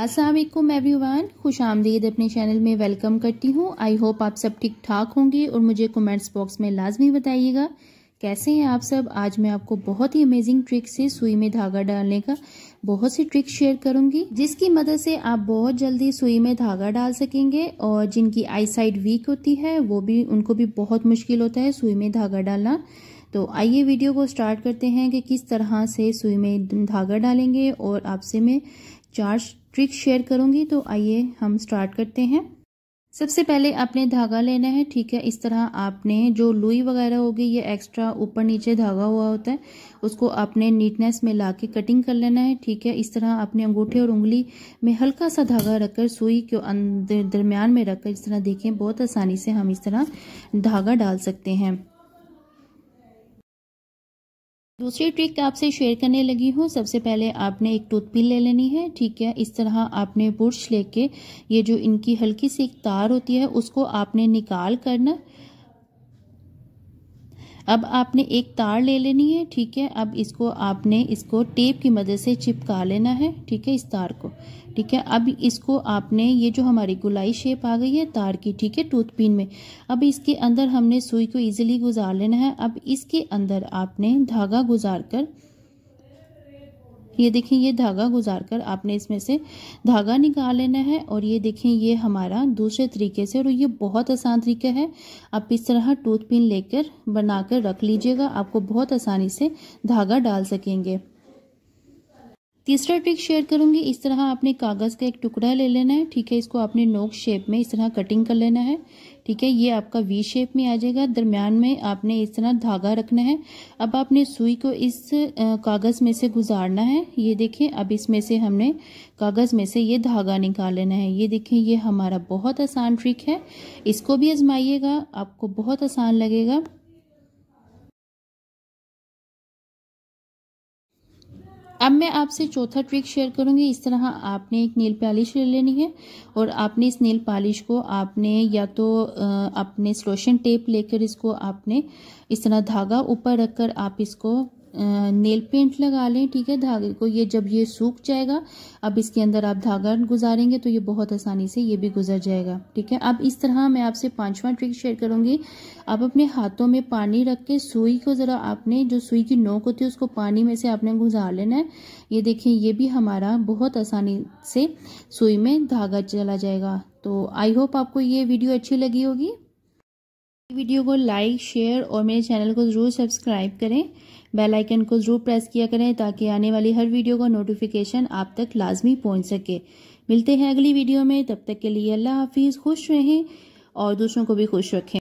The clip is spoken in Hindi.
असलम एवरीवन खुश आमदीद अपने चैनल में वेलकम करती हूँ आई होप आप सब ठीक ठाक होंगे और मुझे कमेंट्स बॉक्स में लाजमी बताइएगा कैसे हैं आप सब आज मैं आपको बहुत ही अमेजिंग ट्रिक से सुई में धागा डालने का बहुत सी ट्रिक शेयर करूंगी जिसकी मदद से आप बहुत जल्दी सुई में धागा डाल सकेंगे और जिनकी आई साइड वीक होती है वो भी उनको भी बहुत मुश्किल होता है सुई में धागा डालना तो आइए वीडियो को स्टार्ट करते हैं कि किस तरह से सुई में धागा डालेंगे और आपसे में चार ट्रिक शेयर करूंगी तो आइए हम स्टार्ट करते हैं सबसे पहले आपने धागा लेना है ठीक है इस तरह आपने जो लुई वगैरह होगी ये एक्स्ट्रा ऊपर नीचे धागा हुआ होता है उसको आपने नीटनेस में ला के कटिंग कर लेना है ठीक है इस तरह आपने अंगूठे और उंगली में हल्का सा धागा रखकर सुई के अंदर दरमियान में रखकर इस तरह देखें बहुत आसानी से हम इस तरह धागा डाल सकते हैं दूसरी ट्रिक आपसे शेयर करने लगी हूँ सबसे पहले आपने एक टूथपिन ले लेनी है ठीक है इस तरह आपने बुरश लेके ये जो इनकी हल्की सी एक तार होती है उसको आपने निकाल करना अब आपने एक तार ले लेनी है ठीक है अब इसको आपने इसको टेप की मदद से चिपका लेना है ठीक है इस तार को ठीक है अब इसको आपने ये जो हमारी गुलाई शेप आ गई है तार की ठीक है टूथ पिन में अब इसके अंदर हमने सुई को इजीली गुजार लेना है अब इसके अंदर आपने धागा गुजार कर ये देखें ये धागा गुजार कर आपने इसमें से धागा निकाल लेना है और ये देखें ये हमारा दूसरे तरीके से और ये बहुत आसान तरीका है आप इस तरह टूथ पिन लेकर बनाकर रख लीजिएगा आपको बहुत आसानी से धागा डाल सकेंगे तीसरा ट्रिक शेयर करूंगी इस तरह आपने कागज़ का एक टुकड़ा ले लेना है ठीक है इसको आपने नोक शेप में इस तरह कटिंग कर लेना है ठीक है ये आपका वी शेप में आ जाएगा दरमियान में आपने इस तरह धागा रखना है अब आपने सुई को इस कागज़ में से गुजारना है ये देखें अब इसमें से हमने कागज़ में से ये धागा निकाल लेना है ये देखें ये हमारा बहुत आसान ट्रिक है इसको भी आजमाइएगा आपको बहुत आसान लगेगा अब मैं आपसे चौथा ट्रिक शेयर करूंगी इस तरह आपने एक नील पॉलिश ले लेनी है और आपने इस नील पॉलिश को आपने या तो अपने स्लोशन टेप लेकर इसको आपने इस तरह धागा ऊपर रखकर आप इसको नेल पेंट लगा लें ठीक है धागे को ये जब ये सूख जाएगा अब इसके अंदर आप धागा गुजारेंगे तो ये बहुत आसानी से ये भी गुजर जाएगा ठीक है अब इस तरह मैं आपसे पांचवा ट्रिक शेयर करूंगी आप अपने हाथों में पानी रख के सुई को ज़रा आपने जो सुई की नोक होती है उसको पानी में से आपने गुजार लेना है ये देखें ये भी हमारा बहुत आसानी से सुई में धागा चला जाएगा तो आई होप आपको ये वीडियो अच्छी लगी होगी वीडियो को लाइक शेयर और मेरे चैनल को ज़रूर सब्सक्राइब करें बेल आइकन को ज़रूर प्रेस किया करें ताकि आने वाली हर वीडियो का नोटिफिकेशन आप तक लाजमी पहुंच सके मिलते हैं अगली वीडियो में तब तक के लिए अल्लाह हाफिज़ खुश रहें और दूसरों को भी खुश रखें